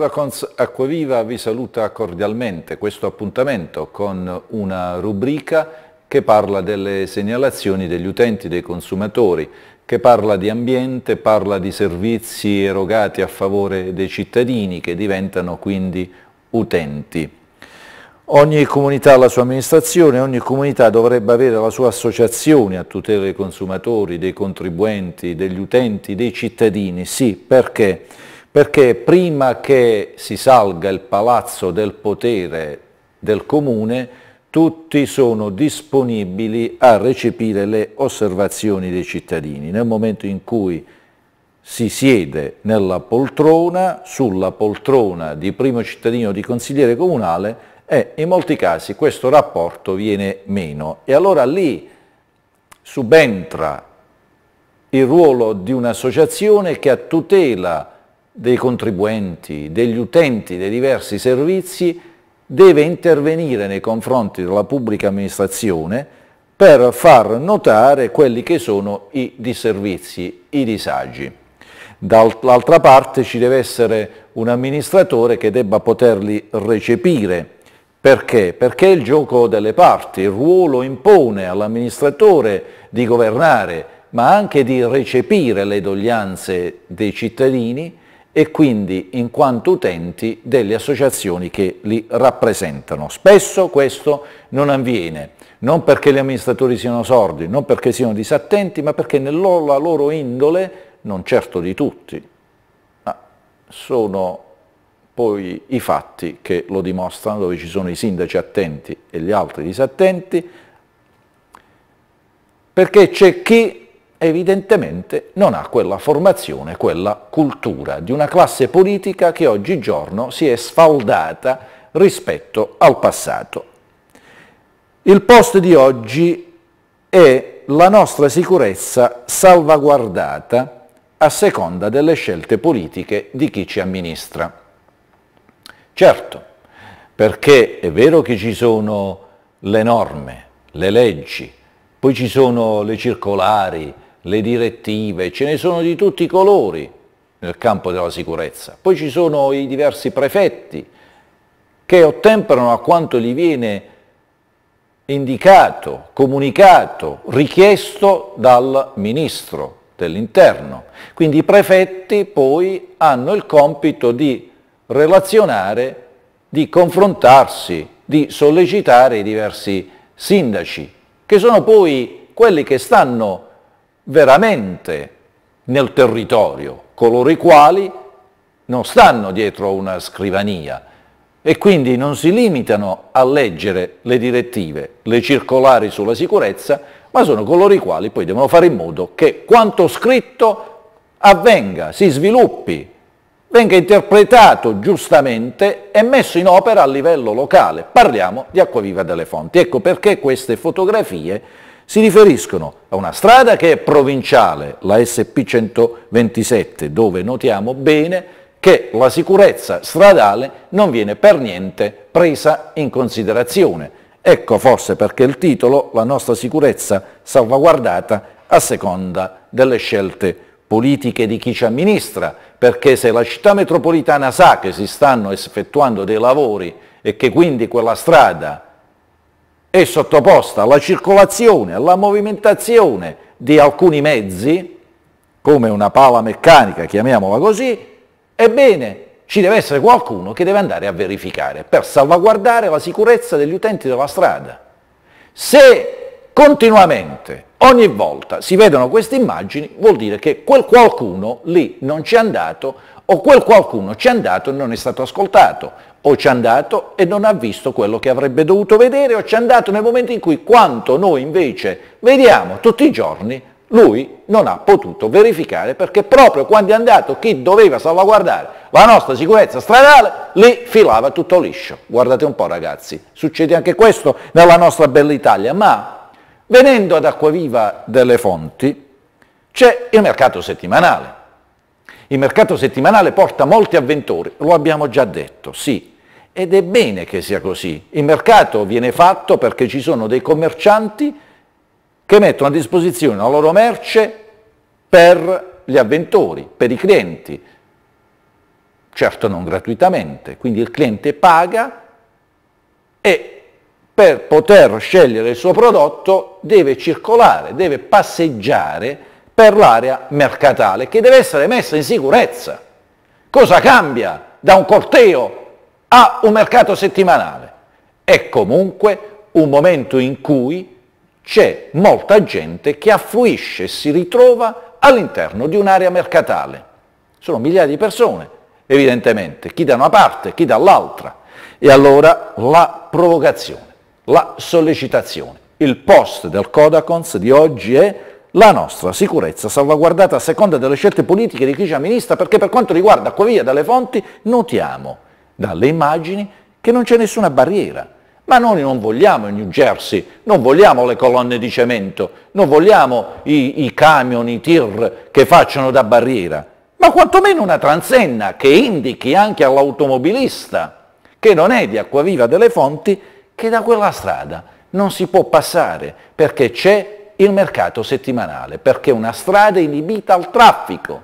Robacons Acquaviva vi saluta cordialmente questo appuntamento con una rubrica che parla delle segnalazioni degli utenti, dei consumatori, che parla di ambiente, parla di servizi erogati a favore dei cittadini che diventano quindi utenti. Ogni comunità ha la sua amministrazione, ogni comunità dovrebbe avere la sua associazione a tutela dei consumatori, dei contribuenti, degli utenti, dei cittadini. Sì, perché? perché prima che si salga il palazzo del potere del comune, tutti sono disponibili a recepire le osservazioni dei cittadini. Nel momento in cui si siede nella poltrona, sulla poltrona di primo cittadino di consigliere comunale, e in molti casi questo rapporto viene meno. E allora lì subentra il ruolo di un'associazione che a tutela dei contribuenti, degli utenti dei diversi servizi, deve intervenire nei confronti della pubblica amministrazione per far notare quelli che sono i disservizi, i disagi. Dall'altra parte ci deve essere un amministratore che debba poterli recepire. Perché? Perché il gioco delle parti, il ruolo impone all'amministratore di governare, ma anche di recepire le doglianze dei cittadini e quindi in quanto utenti delle associazioni che li rappresentano. Spesso questo non avviene, non perché gli amministratori siano sordi, non perché siano disattenti, ma perché nella loro indole, non certo di tutti, ma sono poi i fatti che lo dimostrano, dove ci sono i sindaci attenti e gli altri disattenti, perché c'è chi evidentemente non ha quella formazione, quella cultura di una classe politica che oggigiorno si è sfaldata rispetto al passato. Il post di oggi è la nostra sicurezza salvaguardata a seconda delle scelte politiche di chi ci amministra. Certo, perché è vero che ci sono le norme, le leggi, poi ci sono le circolari, le direttive, ce ne sono di tutti i colori nel campo della sicurezza. Poi ci sono i diversi prefetti che ottemperano a quanto gli viene indicato, comunicato, richiesto dal ministro dell'interno. Quindi i prefetti poi hanno il compito di relazionare, di confrontarsi, di sollecitare i diversi sindaci, che sono poi quelli che stanno veramente nel territorio, coloro i quali non stanno dietro una scrivania e quindi non si limitano a leggere le direttive, le circolari sulla sicurezza, ma sono coloro i quali poi devono fare in modo che quanto scritto avvenga, si sviluppi, venga interpretato giustamente e messo in opera a livello locale. Parliamo di Acquaviva delle Fonti. Ecco perché queste fotografie si riferiscono a una strada che è provinciale, la SP 127, dove notiamo bene che la sicurezza stradale non viene per niente presa in considerazione. Ecco forse perché il titolo La nostra sicurezza salvaguardata a seconda delle scelte politiche di chi ci amministra, perché se la città metropolitana sa che si stanno effettuando dei lavori e che quindi quella strada è sottoposta alla circolazione, alla movimentazione di alcuni mezzi, come una pala meccanica, chiamiamola così, ebbene ci deve essere qualcuno che deve andare a verificare per salvaguardare la sicurezza degli utenti della strada. Se continuamente ogni volta si vedono queste immagini vuol dire che quel qualcuno lì non ci è andato o quel qualcuno ci è andato e non è stato ascoltato o ci è andato e non ha visto quello che avrebbe dovuto vedere o ci è andato nel momento in cui quanto noi invece vediamo tutti i giorni lui non ha potuto verificare perché proprio quando è andato chi doveva salvaguardare la nostra sicurezza stradale, lì filava tutto liscio. Guardate un po' ragazzi, succede anche questo nella nostra bella Italia, ma Venendo ad Acquaviva delle Fonti c'è il mercato settimanale. Il mercato settimanale porta molti avventori, lo abbiamo già detto, sì, ed è bene che sia così. Il mercato viene fatto perché ci sono dei commercianti che mettono a disposizione la loro merce per gli avventori, per i clienti, certo non gratuitamente, quindi il cliente paga e per poter scegliere il suo prodotto deve circolare, deve passeggiare per l'area mercatale che deve essere messa in sicurezza. Cosa cambia da un corteo a un mercato settimanale? È comunque un momento in cui c'è molta gente che affluisce e si ritrova all'interno di un'area mercatale. Sono migliaia di persone, evidentemente, chi da una parte, chi dall'altra. E allora la provocazione la sollecitazione. Il post del Codacons di oggi è la nostra sicurezza salvaguardata a seconda delle scelte politiche di chi ci amministra, perché per quanto riguarda Acquavia dalle fonti notiamo dalle immagini che non c'è nessuna barriera. Ma noi non vogliamo il New Jersey, non vogliamo le colonne di cemento, non vogliamo i, i camion, i tir che facciano da barriera, ma quantomeno una transenna che indichi anche all'automobilista che non è di Acquaviva delle Fonti che da quella strada non si può passare perché c'è il mercato settimanale, perché una strada inibita al traffico.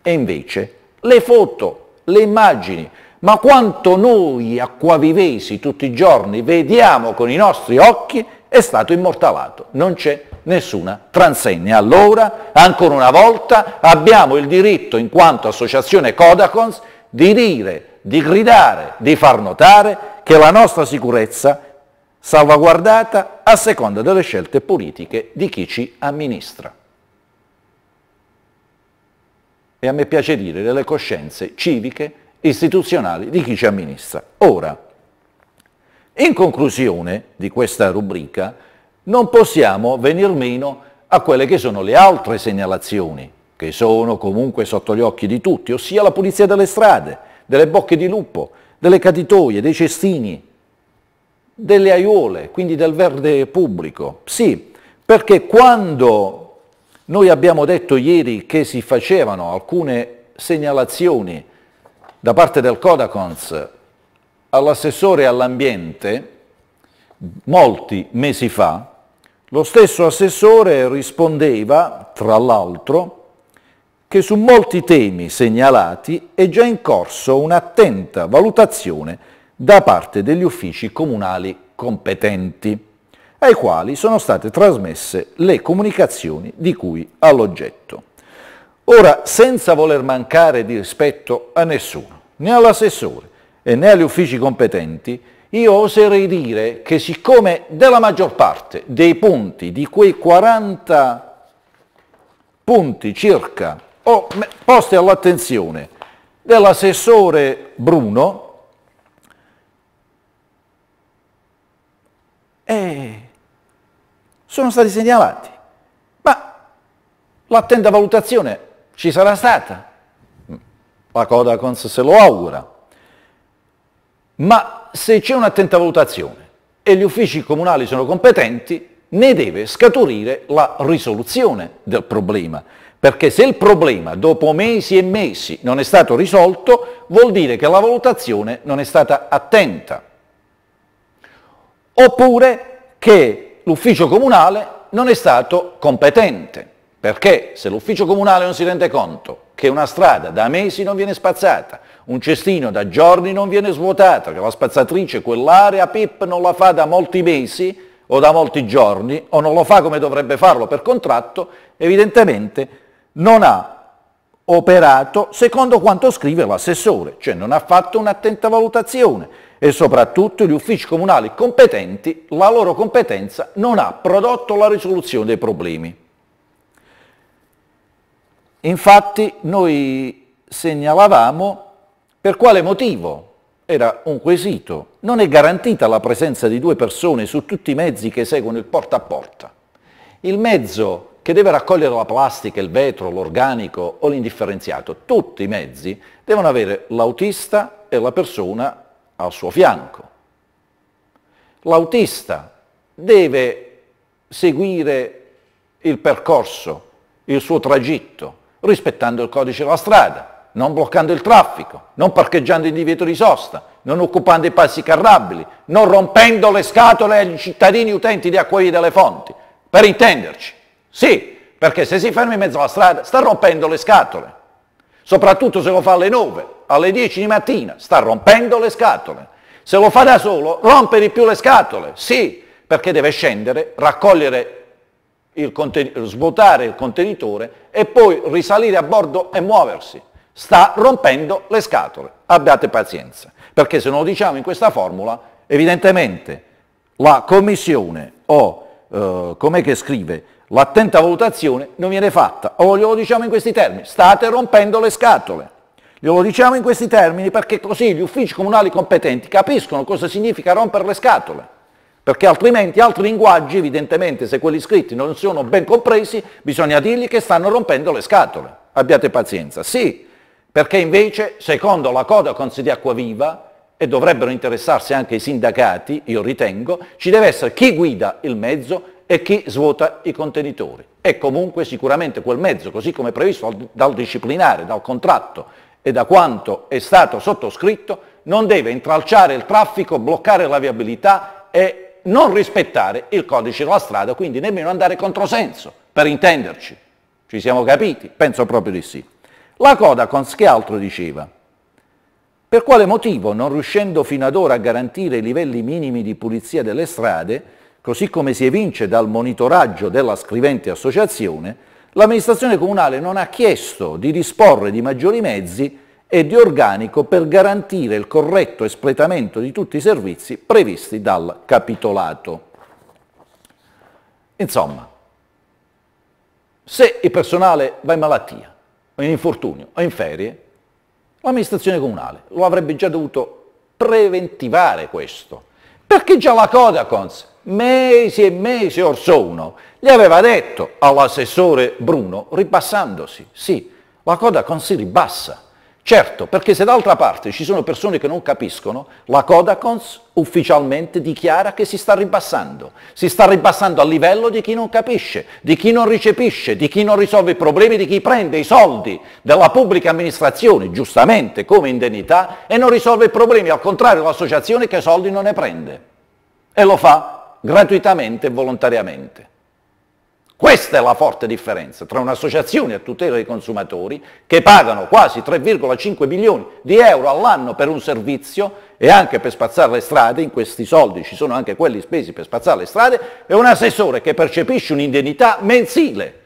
E invece le foto, le immagini, ma quanto noi acquavivesi tutti i giorni vediamo con i nostri occhi è stato immortalato, non c'è nessuna transegna. Allora, ancora una volta, abbiamo il diritto, in quanto associazione Codacons, di dire di gridare, di far notare che la nostra sicurezza salvaguardata a seconda delle scelte politiche di chi ci amministra. E a me piace dire delle coscienze civiche, istituzionali di chi ci amministra. Ora, in conclusione di questa rubrica, non possiamo venir meno a quelle che sono le altre segnalazioni, che sono comunque sotto gli occhi di tutti, ossia la pulizia delle strade, delle bocche di lupo, delle caditoie, dei cestini, delle aiuole, quindi del verde pubblico. Sì, perché quando noi abbiamo detto ieri che si facevano alcune segnalazioni da parte del Codacons all'assessore all'ambiente, molti mesi fa, lo stesso assessore rispondeva, tra l'altro, che su molti temi segnalati è già in corso un'attenta valutazione da parte degli uffici comunali competenti, ai quali sono state trasmesse le comunicazioni di cui ha l'oggetto. Ora, senza voler mancare di rispetto a nessuno, né all'assessore e né agli uffici competenti, io oserei dire che siccome della maggior parte dei punti, di quei 40 punti circa o poste all'attenzione dell'assessore Bruno e sono stati segnalati. Ma l'attenta valutazione ci sarà stata, la Codacons se lo augura, ma se c'è un'attenta valutazione e gli uffici comunali sono competenti, ne deve scaturire la risoluzione del problema perché se il problema dopo mesi e mesi non è stato risolto, vuol dire che la valutazione non è stata attenta, oppure che l'ufficio comunale non è stato competente, perché se l'ufficio comunale non si rende conto che una strada da mesi non viene spazzata, un cestino da giorni non viene svuotato, che la spazzatrice quell'area PIP non la fa da molti mesi o da molti giorni, o non lo fa come dovrebbe farlo per contratto, evidentemente non ha operato secondo quanto scrive l'assessore, cioè non ha fatto un'attenta valutazione e soprattutto gli uffici comunali competenti, la loro competenza non ha prodotto la risoluzione dei problemi. Infatti noi segnalavamo per quale motivo, era un quesito, non è garantita la presenza di due persone su tutti i mezzi che seguono il porta a porta. Il mezzo che deve raccogliere la plastica, il vetro, l'organico o l'indifferenziato. Tutti i mezzi devono avere l'autista e la persona al suo fianco. L'autista deve seguire il percorso, il suo tragitto, rispettando il codice della strada, non bloccando il traffico, non parcheggiando in divieto di sosta, non occupando i passi carrabili, non rompendo le scatole agli cittadini utenti di Acquaie delle Fonti, per intenderci. Sì, perché se si ferma in mezzo alla strada sta rompendo le scatole, soprattutto se lo fa alle 9, alle 10 di mattina, sta rompendo le scatole. Se lo fa da solo, rompe di più le scatole, sì, perché deve scendere, raccogliere il conten- svuotare il contenitore e poi risalire a bordo e muoversi. Sta rompendo le scatole. Abbiate pazienza, perché se non lo diciamo in questa formula, evidentemente la commissione o, eh, com'è che scrive, L'attenta valutazione non viene fatta, o glielo diciamo in questi termini, state rompendo le scatole. Glielo diciamo in questi termini perché così gli uffici comunali competenti capiscono cosa significa rompere le scatole, perché altrimenti altri linguaggi, evidentemente se quelli scritti non sono ben compresi, bisogna dirgli che stanno rompendo le scatole. Abbiate pazienza. Sì, perché invece, secondo la coda di Viva, e dovrebbero interessarsi anche i sindacati, io ritengo, ci deve essere chi guida il mezzo, e chi svuota i contenitori. E comunque sicuramente quel mezzo, così come previsto dal disciplinare, dal contratto e da quanto è stato sottoscritto, non deve intralciare il traffico, bloccare la viabilità e non rispettare il codice della strada, quindi nemmeno andare controsenso, per intenderci. Ci siamo capiti? Penso proprio di sì. La Codacons che altro diceva? Per quale motivo, non riuscendo fino ad ora a garantire i livelli minimi di pulizia delle strade, così come si evince dal monitoraggio della scrivente associazione, l'amministrazione comunale non ha chiesto di disporre di maggiori mezzi e di organico per garantire il corretto espletamento di tutti i servizi previsti dal capitolato. Insomma, se il personale va in malattia, o in infortunio, o in ferie, l'amministrazione comunale lo avrebbe già dovuto preventivare questo, perché già la Codacons mesi e mesi or sono, gli aveva detto all'assessore Bruno ribassandosi, sì, la Codacon si ribassa, certo, perché se d'altra parte ci sono persone che non capiscono, la Codacons ufficialmente dichiara che si sta ribassando, si sta ribassando a livello di chi non capisce, di chi non ricepisce, di chi non risolve i problemi, di chi prende i soldi della pubblica amministrazione, giustamente come indennità, e non risolve i problemi, al contrario l'associazione che soldi non ne prende. E lo fa gratuitamente e volontariamente. Questa è la forte differenza tra un'associazione a tutela dei consumatori che pagano quasi 3,5 milioni di euro all'anno per un servizio e anche per spazzare le strade, in questi soldi ci sono anche quelli spesi per spazzare le strade, e un assessore che percepisce un'indennità mensile.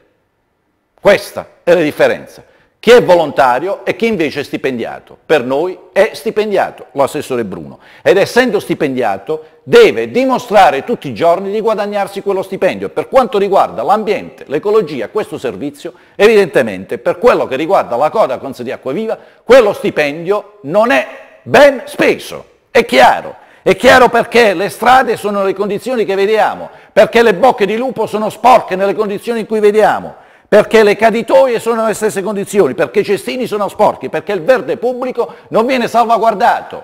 Questa è la differenza. Chi è volontario e chi invece è stipendiato. Per noi è stipendiato l'assessore Bruno ed essendo stipendiato deve dimostrare tutti i giorni di guadagnarsi quello stipendio. Per quanto riguarda l'ambiente, l'ecologia, questo servizio, evidentemente per quello che riguarda la coda con di Acquaviva, quello stipendio non è ben speso, è chiaro. È chiaro perché le strade sono le condizioni che vediamo, perché le bocche di lupo sono sporche nelle condizioni in cui vediamo perché le caditoie sono nelle stesse condizioni, perché i cestini sono sporchi, perché il verde pubblico non viene salvaguardato.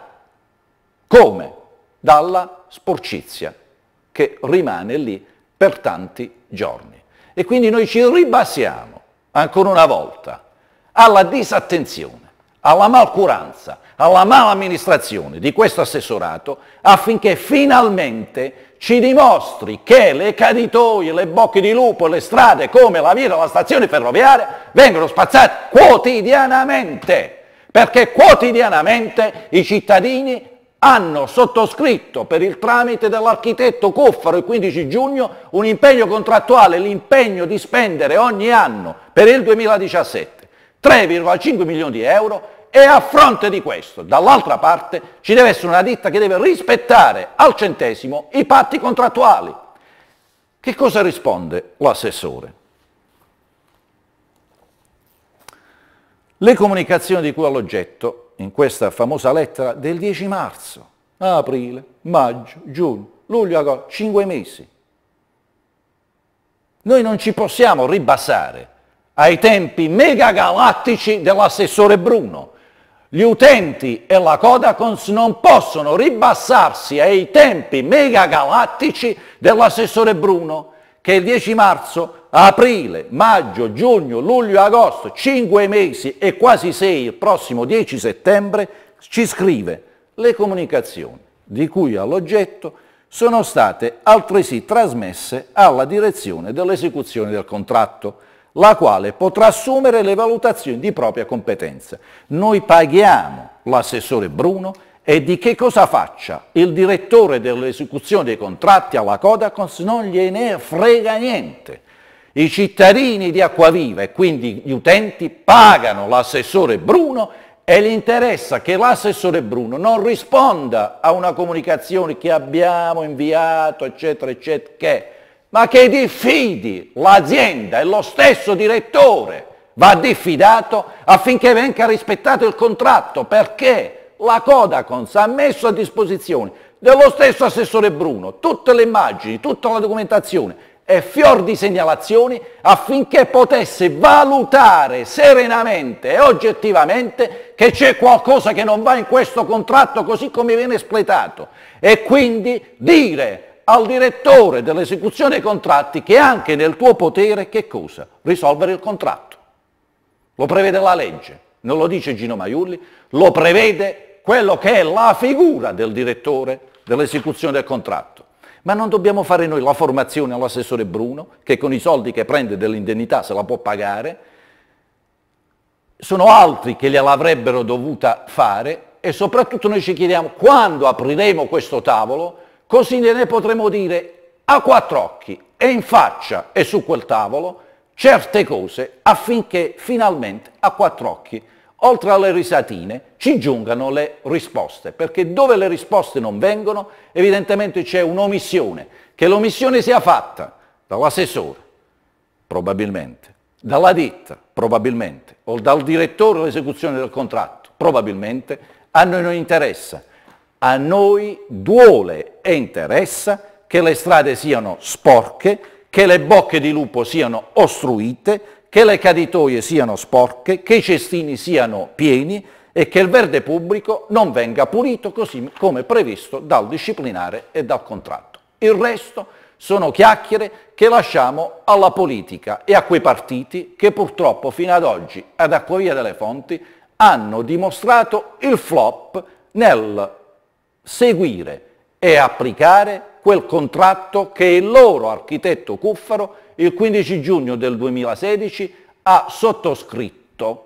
Come? Dalla sporcizia che rimane lì per tanti giorni. E quindi noi ci ribassiamo, ancora una volta, alla disattenzione alla malcuranza, alla malamministrazione di questo assessorato affinché finalmente ci dimostri che le caditoie, le bocche di lupo, le strade come la via della stazione ferroviaria vengono spazzate quotidianamente, perché quotidianamente i cittadini hanno sottoscritto per il tramite dell'architetto Coffaro il 15 giugno un impegno contrattuale, l'impegno di spendere ogni anno per il 2017 3,5 milioni di euro e a fronte di questo, dall'altra parte, ci deve essere una ditta che deve rispettare al centesimo i patti contrattuali. Che cosa risponde l'assessore? Le comunicazioni di cui ho l'oggetto, in questa famosa lettera del 10 marzo, aprile, maggio, giugno, luglio, agosto, 5 mesi. Noi non ci possiamo ribassare ai tempi megagalattici dell'assessore Bruno, gli utenti e la Kodakons non possono ribassarsi ai tempi megagalattici dell'assessore Bruno, che il 10 marzo, aprile, maggio, giugno, luglio, agosto, 5 mesi e quasi 6 il prossimo 10 settembre, ci scrive le comunicazioni di cui all'oggetto sono state altresì trasmesse alla direzione dell'esecuzione del contratto la quale potrà assumere le valutazioni di propria competenza. Noi paghiamo l'assessore Bruno e di che cosa faccia il direttore dell'esecuzione dei contratti alla Codacons non gliene frega niente. I cittadini di Acquaviva e quindi gli utenti pagano l'assessore Bruno e gli interessa che l'assessore Bruno non risponda a una comunicazione che abbiamo inviato, eccetera, eccetera, che ma che diffidi l'azienda e lo stesso direttore va diffidato affinché venga rispettato il contratto perché la Codacons ha messo a disposizione dello stesso assessore Bruno tutte le immagini, tutta la documentazione e fior di segnalazioni affinché potesse valutare serenamente e oggettivamente che c'è qualcosa che non va in questo contratto così come viene espletato e quindi dire al direttore dell'esecuzione dei contratti che anche nel tuo potere che cosa? Risolvere il contratto. Lo prevede la legge, non lo dice Gino Maiulli, lo prevede quello che è la figura del direttore dell'esecuzione del contratto. Ma non dobbiamo fare noi la formazione all'assessore Bruno, che con i soldi che prende dell'indennità se la può pagare, sono altri che gliel'avrebbero dovuta fare e soprattutto noi ci chiediamo quando apriremo questo tavolo così ne potremo dire a quattro occhi e in faccia e su quel tavolo certe cose affinché finalmente a quattro occhi, oltre alle risatine, ci giungano le risposte, perché dove le risposte non vengono evidentemente c'è un'omissione, che l'omissione sia fatta dall'assessore, probabilmente, dalla ditta, probabilmente, o dal direttore dell'esecuzione del contratto, probabilmente, a noi non interessa. A noi duole e interessa che le strade siano sporche, che le bocche di lupo siano ostruite, che le caditoie siano sporche, che i cestini siano pieni e che il verde pubblico non venga pulito così come previsto dal disciplinare e dal contratto. Il resto sono chiacchiere che lasciamo alla politica e a quei partiti che purtroppo fino ad oggi ad Acquavia delle Fonti hanno dimostrato il flop nel seguire e applicare quel contratto che il loro architetto Cuffaro il 15 giugno del 2016 ha sottoscritto